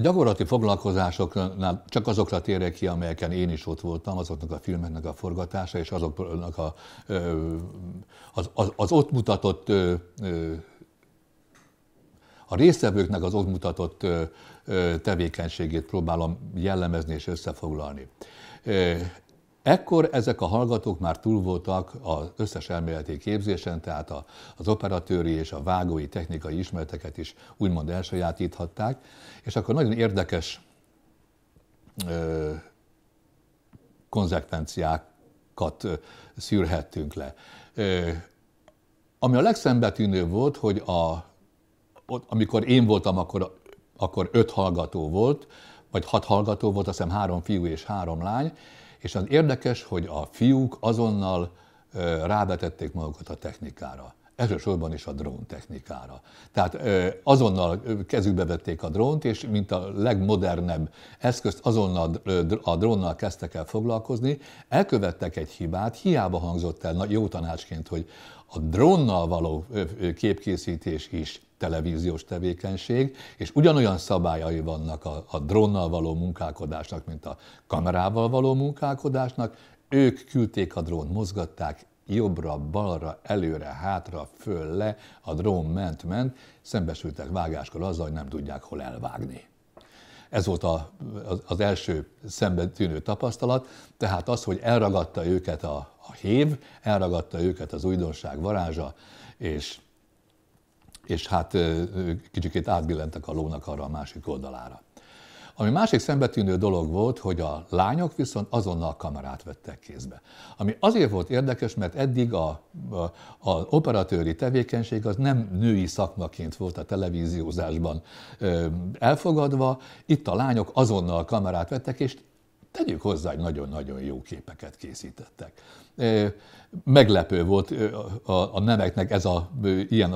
A gyakorlati foglalkozásoknál csak azokra térek ki, amelyeken én is ott voltam, azoknak a filmeknek a forgatása, és azoknak a, az, az, az ott mutatott, a résztvevőknek az ott mutatott tevékenységét próbálom jellemezni és összefoglalni. Ekkor ezek a hallgatók már túl voltak az összes elméleti képzésen, tehát az operatőri és a vágói technikai ismereteket is úgymond elsajátíthatták, és akkor nagyon érdekes ö, konzekvenciákat szűrhettünk le. Ö, ami a legszembetűnőbb volt, hogy a, ott, amikor én voltam, akkor, akkor öt hallgató volt, vagy hat hallgató volt, azt hiszem három fiú és három lány, és az érdekes, hogy a fiúk azonnal rávetették magukat a technikára elsősorban is a drón technikára. Tehát azonnal kezükbe vették a drónt, és mint a legmodernebb eszközt azonnal a drónnal kezdtek el foglalkozni, elkövettek egy hibát, hiába hangzott el jó tanácsként, hogy a drónnal való képkészítés is televíziós tevékenység, és ugyanolyan szabályai vannak a, a drónnal való munkálkodásnak, mint a kamerával való munkálkodásnak, ők küldték a drónt, mozgatták, jobbra-balra, előre-hátra, föl-le, a drón ment-ment, szembesültek vágáskor azzal, hogy nem tudják hol elvágni. Ez volt a, az első szembetűnő tapasztalat, tehát az, hogy elragadta őket a, a hív, elragadta őket az újdonság varázsa, és, és hát kicsikét átbillentek a lónak arra a másik oldalára. Ami másik szembetűnő dolog volt, hogy a lányok viszont azonnal kamerát vettek kézbe. Ami azért volt érdekes, mert eddig a, a, a operatőri tevékenység az nem női szakmaként volt a televíziózásban ö, elfogadva. Itt a lányok azonnal kamerát vettek, és tegyük hozzá, hogy nagyon-nagyon jó képeket készítettek. Meglepő volt a, a nemeknek ez a ilyen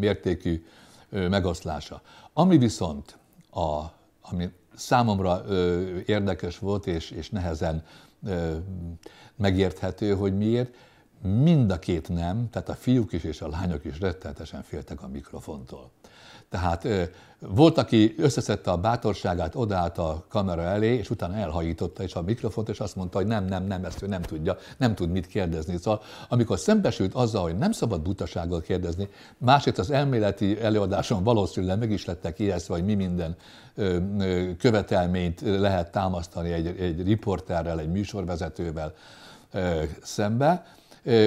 mértékű megoszlása. Ami viszont a, ami számomra ö, érdekes volt, és, és nehezen ö, megérthető, hogy miért, mind a két nem, tehát a fiúk is és a lányok is rettenetesen féltek a mikrofontól. Tehát volt, aki összeszedte a bátorságát, odállt a kamera elé, és utána elhajította és a mikrofont, és azt mondta, hogy nem, nem, nem, ezt ő nem tudja, nem tud mit kérdezni. Szóval amikor szembesült azzal, hogy nem szabad butasággal kérdezni, másrészt az elméleti előadáson valószínűleg meg is lettek ijesztve, hogy mi minden követelményt lehet támasztani egy, egy riporterrel, egy műsorvezetővel szembe,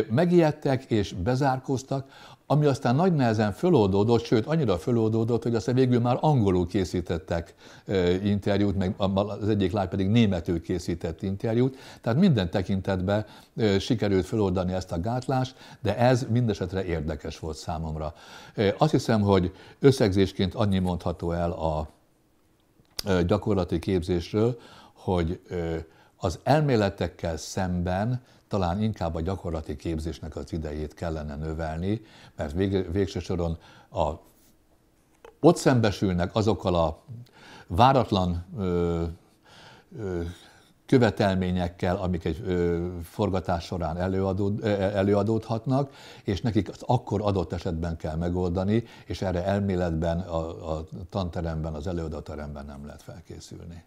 megijedtek és bezárkóztak, ami aztán nagy nehezen föloldódott, sőt annyira föloldódott, hogy aztán végül már angolul készítettek interjút, meg az egyik lány pedig németül készített interjút, tehát minden tekintetben sikerült föloldani ezt a gátlást, de ez mindesetre érdekes volt számomra. Azt hiszem, hogy összegzésként annyi mondható el a gyakorlati képzésről, hogy az elméletekkel szemben talán inkább a gyakorlati képzésnek az idejét kellene növelni, mert vég, végső soron a, ott szembesülnek azokkal a váratlan ö, ö, követelményekkel, amik egy ö, forgatás során előadód, előadódhatnak, és nekik az akkor adott esetben kell megoldani, és erre elméletben, a, a tanteremben, az előadóteremben nem lehet felkészülni.